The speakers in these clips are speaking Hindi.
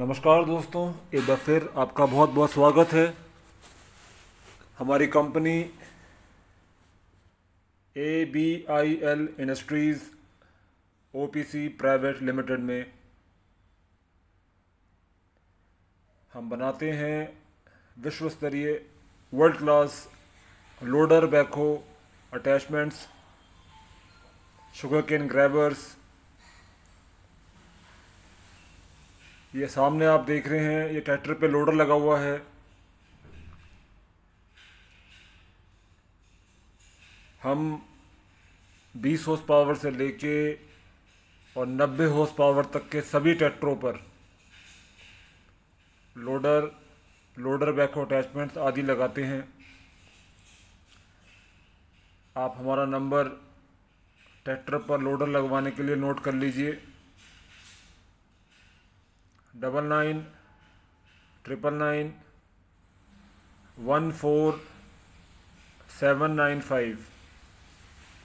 नमस्कार दोस्तों एक बार फिर आपका बहुत बहुत स्वागत है हमारी company A B I L Industries O P C Private Limited में हम बनाते हैं विश्व स्तरीय world class loader backhoe attachments sugar cane grabbers ये सामने आप देख रहे हैं ये ट्रैक्टर पे लोडर लगा हुआ है हम 20 हॉर्स पावर से लेके और 90 हॉर्स पावर तक के सभी ट्रैक्टरों पर लोडर लोडर बैकहो अटैचमेंट्स आदि लगाते हैं आप हमारा नंबर ट्रैक्टर पर लोडर लगवाने के लिए नोट कर लीजिए double nine triple nine one four seven nine five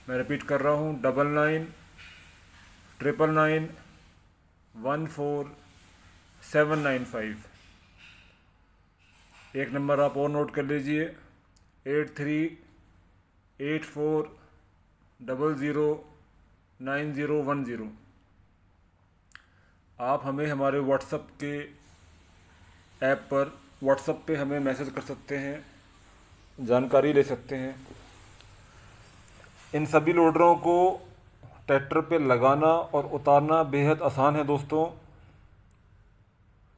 मैं रिपीट कर रहा हूँ double nine triple nine one four seven nine five एक नंबर आप और नोट कर लीजिए eight three eight four double zero nine zero one zero आप हमें हमारे व्हाट्सअप के ऐप पर व्हाट्सअप पे हमें मैसेज कर सकते हैं जानकारी ले सकते हैं इन सभी लोडरों को ट्रैक्टर पे लगाना और उतारना बेहद आसान है दोस्तों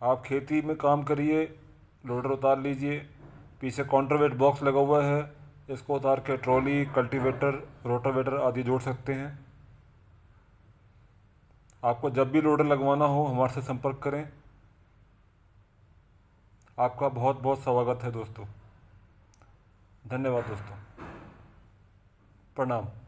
आप खेती में काम करिए लोडर उतार लीजिए पीछे कॉन्ट्रोवेट बॉक्स लगा हुआ है इसको उतार के ट्रॉली कल्टीवेटर रोटावेटर आदि जोड़ सकते हैं आपको जब भी लोडर लगवाना हो हमारे से संपर्क करें आपका बहुत बहुत स्वागत है दोस्तों धन्यवाद दोस्तों प्रणाम